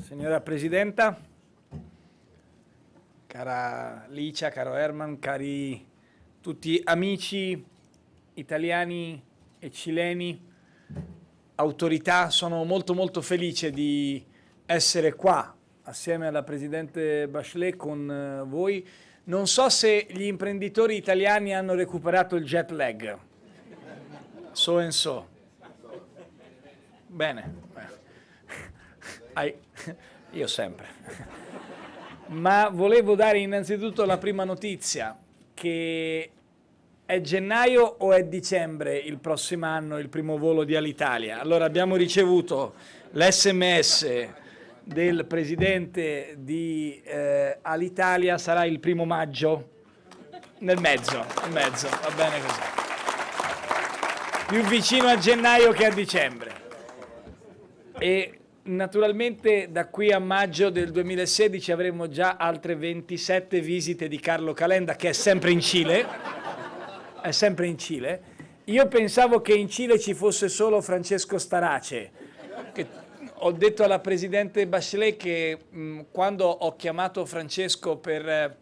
Signora Presidenta, cara Licia, caro Herman, cari tutti amici italiani e cileni, autorità, sono molto molto felice di essere qua assieme alla Presidente Bachelet con eh, voi. Non so se gli imprenditori italiani hanno recuperato il jet lag, so and so. Bene. Ai... Io sempre. Ma volevo dare innanzitutto la prima notizia, che è gennaio o è dicembre il prossimo anno il primo volo di Alitalia? Allora abbiamo ricevuto l'SMS del presidente di eh, Alitalia, sarà il primo maggio? Nel mezzo, nel mezzo, va bene così. Più vicino a gennaio che a dicembre. E naturalmente da qui a maggio del 2016 avremo già altre 27 visite di Carlo Calenda, che è sempre in Cile. È sempre in Cile. Io pensavo che in Cile ci fosse solo Francesco Starace. ho detto alla Presidente Bachelet che mh, mm, quando ho chiamato Francesco per eh,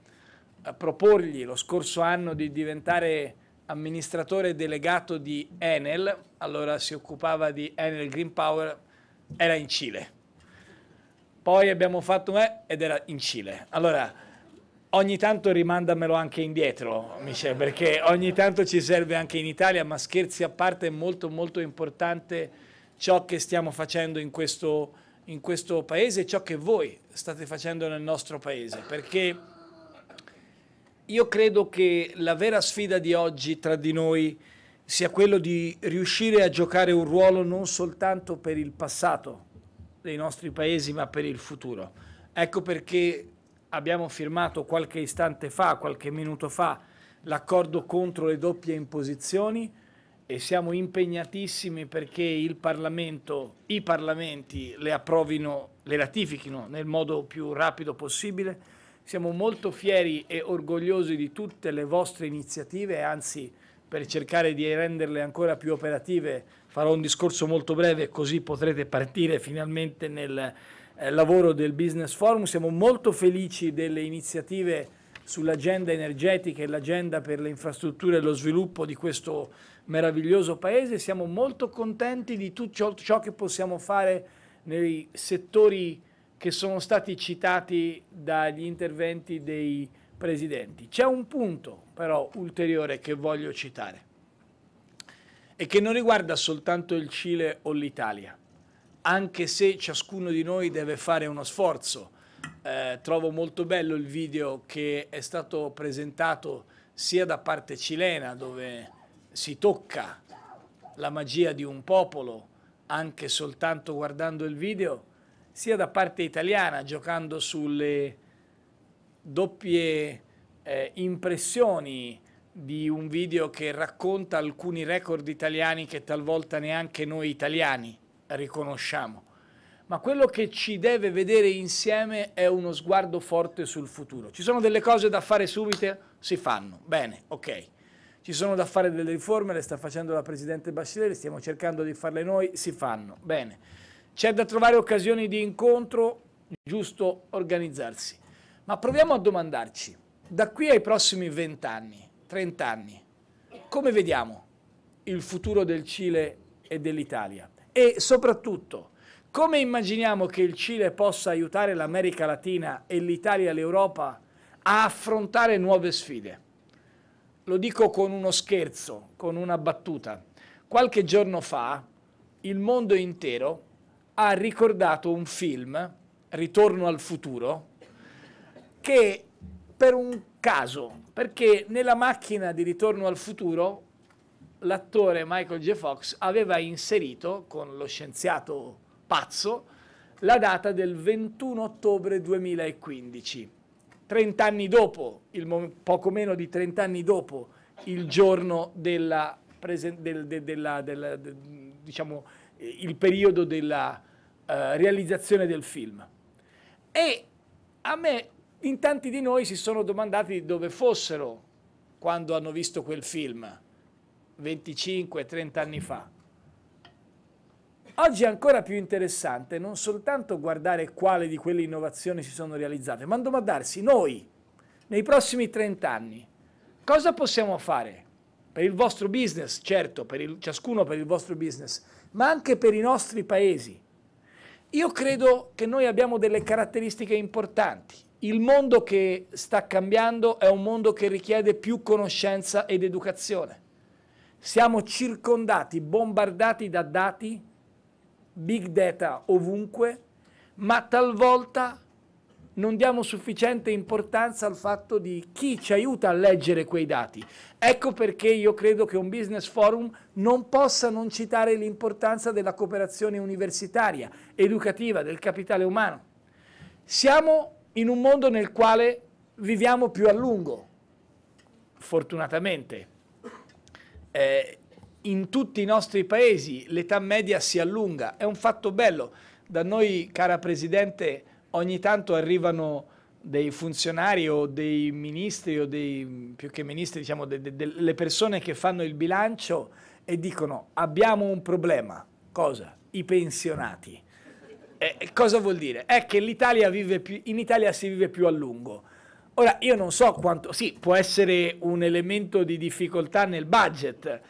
proporgli lo scorso anno di diventare amministratore delegato di Enel, allora si occupava di Enel Green Power, era in Cile. Poi abbiamo fatto un ed era in Cile. Allora, ogni tanto rimandamelo anche indietro, Michel, perché ogni tanto ci serve anche in Italia, ma scherzi a parte è molto molto importante ciò che stiamo facendo in questo, in questo paese e ciò che voi state facendo nel nostro paese, perché io credo che la vera sfida di oggi tra di noi è sia quello di riuscire a giocare un ruolo non soltanto per il passato dei nostri paesi, ma per il futuro. Ecco perché abbiamo firmato qualche istante fa, qualche minuto fa, l'accordo contro le doppie imposizioni e siamo impegnatissimi perché il Parlamento, i Parlamenti le approvino, le ratifichino nel modo più rapido possibile. Siamo molto fieri e orgogliosi di tutte le vostre iniziative, anzi per cercare di renderle ancora più operative farò un discorso molto breve così potrete partire finalmente nel eh, lavoro del Business Forum. Siamo molto felici delle iniziative sull'agenda energetica e l'agenda per le infrastrutture e lo sviluppo di questo meraviglioso paese. Siamo molto contenti di tutto ciò, ciò che possiamo fare nei settori che sono stati citati dagli interventi dei presidenti. C'è un punto però ulteriore che voglio citare e che non riguarda soltanto il Cile o l'Italia, anche se ciascuno di noi deve fare uno sforzo. Eh, trovo molto bello il video che è stato presentato sia da parte cilena dove si tocca la magia di un popolo anche soltanto guardando il video, sia da parte italiana giocando sulle doppie eh, impressioni di un video che racconta alcuni record italiani che talvolta neanche noi italiani riconosciamo. Ma quello che ci deve vedere insieme è uno sguardo forte sul futuro. Ci sono delle cose da fare subito? Si fanno. Bene, ok. Ci sono da fare delle riforme, le sta facendo la Presidente Bachelet, stiamo cercando di farle noi, si fanno. Bene. C'è da trovare occasioni di incontro, giusto organizzarsi. Ma proviamo a domandarci, da qui ai prossimi 20 anni, 30 anni, come vediamo il futuro del Cile e dell'Italia? E soprattutto, come immaginiamo che il Cile possa aiutare l'America Latina e l'Italia e l'Europa a affrontare nuove sfide? Lo dico con uno scherzo, con una battuta. Qualche giorno fa il mondo intero ha ricordato un film, Ritorno al futuro, che per un caso, perché nella macchina di ritorno al futuro l'attore Michael J. Fox aveva inserito con lo scienziato pazzo la data del 21 ottobre 2015, 30 anni dopo, poco meno di 30 anni dopo il giorno della, del, de, della, della de, diciamo, il periodo della uh, realizzazione del film. E a me in tanti di noi si sono domandati dove fossero quando hanno visto quel film, 25-30 anni fa. Oggi è ancora più interessante non soltanto guardare quale di quelle innovazioni si sono realizzate, ma domandarsi noi, nei prossimi 30 anni, cosa possiamo fare per il vostro business, certo, per il, ciascuno per il vostro business, ma anche per i nostri paesi. Io credo che noi abbiamo delle caratteristiche importanti il mondo che sta cambiando è un mondo che richiede più conoscenza ed educazione. Siamo circondati, bombardati da dati, big data ovunque, ma talvolta non diamo sufficiente importanza al fatto di chi ci aiuta a leggere quei dati. Ecco perché io credo che un business forum non possa non citare l'importanza della cooperazione universitaria, educativa, del capitale umano. Siamo in un mondo nel quale viviamo più a lungo, fortunatamente. Eh, in tutti i nostri paesi l'età media si allunga, è un fatto bello. Da noi, cara Presidente, ogni tanto arrivano dei funzionari o dei ministri o dei, più che ministri, diciamo, delle de, de, persone che fanno il bilancio e dicono abbiamo un problema. Cosa? I pensionati. Eh, cosa vuol dire? È che l'Italia vive più, in Italia si vive più a lungo. Ora, io non so quanto... Sì, può essere un elemento di difficoltà nel budget,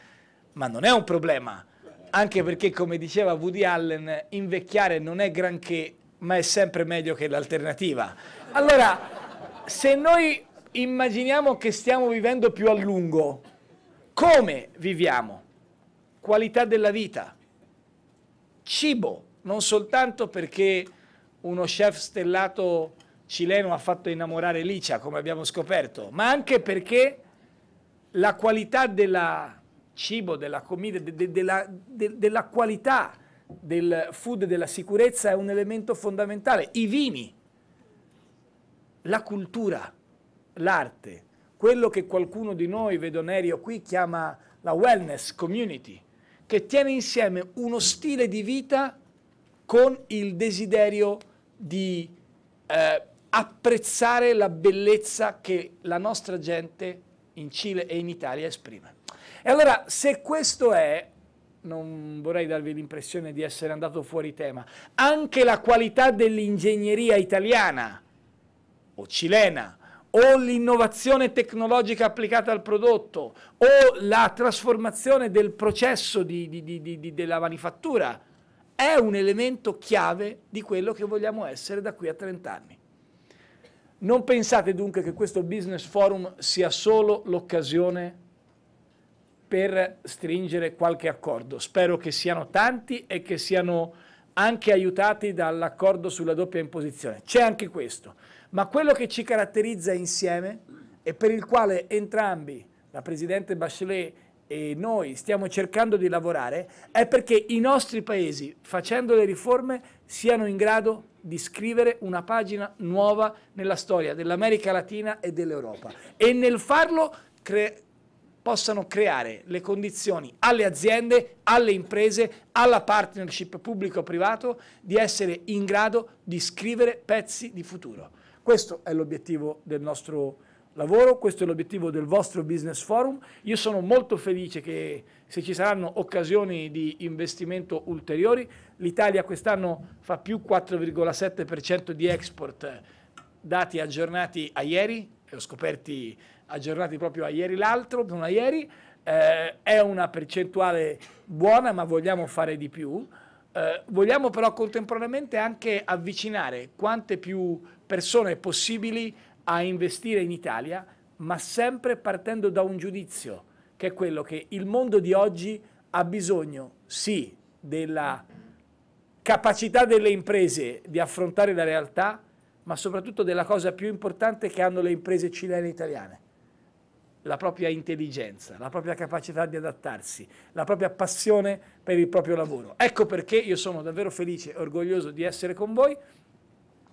ma non è un problema. Anche perché, come diceva Woody Allen, invecchiare non è granché, ma è sempre meglio che l'alternativa. Allora, se noi immaginiamo che stiamo vivendo più a lungo, come viviamo? Qualità della vita, cibo, non soltanto perché uno chef stellato cileno ha fatto innamorare Licia, come abbiamo scoperto, ma anche perché la qualità del cibo, della comida, de, de, de la, della qualità del food, della sicurezza è un elemento fondamentale. I vini, la cultura, l'arte, quello che qualcuno di noi, vedo Nerio qui, chiama la wellness community, che tiene insieme uno stile di vita con il desiderio di eh, apprezzare la bellezza che la nostra gente in Cile e in Italia esprime. E allora, se questo è, non vorrei darvi l'impressione di essere andato fuori tema, anche la qualità dell'ingegneria italiana o cilena, o l'innovazione tecnologica applicata al prodotto, o la trasformazione del processo di, di, di, della manifattura è un elemento chiave di quello che vogliamo essere da qui a 30 anni. Non pensate dunque che questo business forum sia solo l'occasione per stringere qualche accordo. Spero che siano tanti e che siano anche aiutati dall'accordo sulla doppia imposizione. C'è anche questo, ma quello che ci caratterizza insieme e per il quale entrambi, la Presidente Bachelet e noi stiamo cercando di lavorare è perché i nostri paesi, facendo le riforme, siano in grado di scrivere una pagina nuova nella storia dell'America Latina e dell'Europa e nel farlo cre possano creare le condizioni alle aziende, alle imprese, alla partnership pubblico-privato di essere in grado di scrivere pezzi di futuro. Questo è l'obiettivo del nostro lavoro, questo è l'obiettivo del vostro business forum. Io sono molto felice che se ci saranno occasioni di investimento ulteriori, l'Italia quest'anno fa più 4,7% di export, eh, dati aggiornati a ieri, ho eh, scoperti aggiornati proprio a ieri l'altro, non a ieri, eh, è una percentuale buona ma vogliamo fare di più. Eh, vogliamo però contemporaneamente anche avvicinare quante più persone possibili a investire in Italia, ma sempre partendo da un giudizio, che è quello che il mondo di oggi ha bisogno, sì, della capacità delle imprese di affrontare la realtà, ma soprattutto della cosa più importante che hanno le imprese cilene e italiane, la propria intelligenza, la propria capacità di adattarsi, la propria passione per il proprio lavoro. Ecco perché io sono davvero felice e orgoglioso di essere con voi.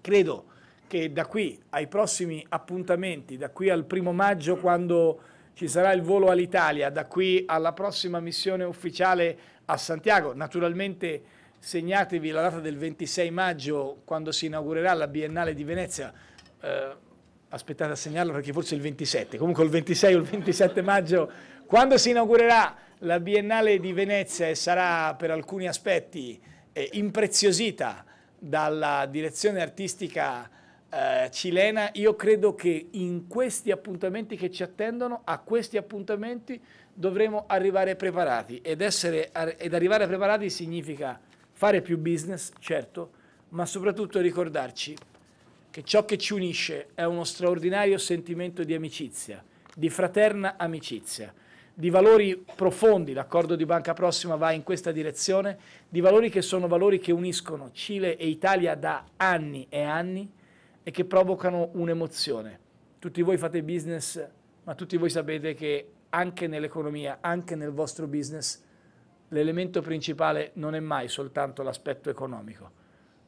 Credo che da qui ai prossimi appuntamenti, da qui al primo maggio quando ci sarà il volo all'Italia, da qui alla prossima missione ufficiale a Santiago, naturalmente segnatevi la data del 26 maggio quando si inaugurerà la Biennale di Venezia, eh, aspettate a segnarlo perché forse il 27, comunque il 26 o il 27 maggio, quando si inaugurerà la Biennale di Venezia e sarà per alcuni aspetti eh, impreziosita dalla direzione artistica eh, cilena, io credo che in questi appuntamenti che ci attendono, a questi appuntamenti dovremo arrivare preparati ed, essere, ed arrivare preparati significa fare più business, certo, ma soprattutto ricordarci che ciò che ci unisce è uno straordinario sentimento di amicizia, di fraterna amicizia, di valori profondi, l'accordo di Banca Prossima va in questa direzione, di valori che sono valori che uniscono Cile e Italia da anni e anni e che provocano un'emozione. Tutti voi fate business, ma tutti voi sapete che anche nell'economia, anche nel vostro business, l'elemento principale non è mai soltanto l'aspetto economico,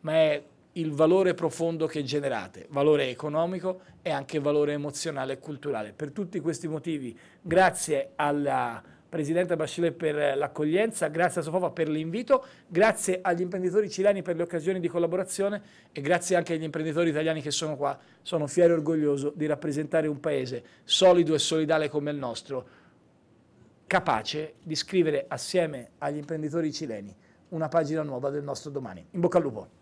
ma è il valore profondo che generate, valore economico e anche valore emozionale e culturale. Per tutti questi motivi, grazie alla Presidente Basile per l'accoglienza, grazie a Sofofa per l'invito, grazie agli imprenditori cileni per le occasioni di collaborazione e grazie anche agli imprenditori italiani che sono qua. Sono fiero e orgoglioso di rappresentare un paese solido e solidale come il nostro, capace di scrivere assieme agli imprenditori cileni una pagina nuova del nostro domani. In bocca al lupo!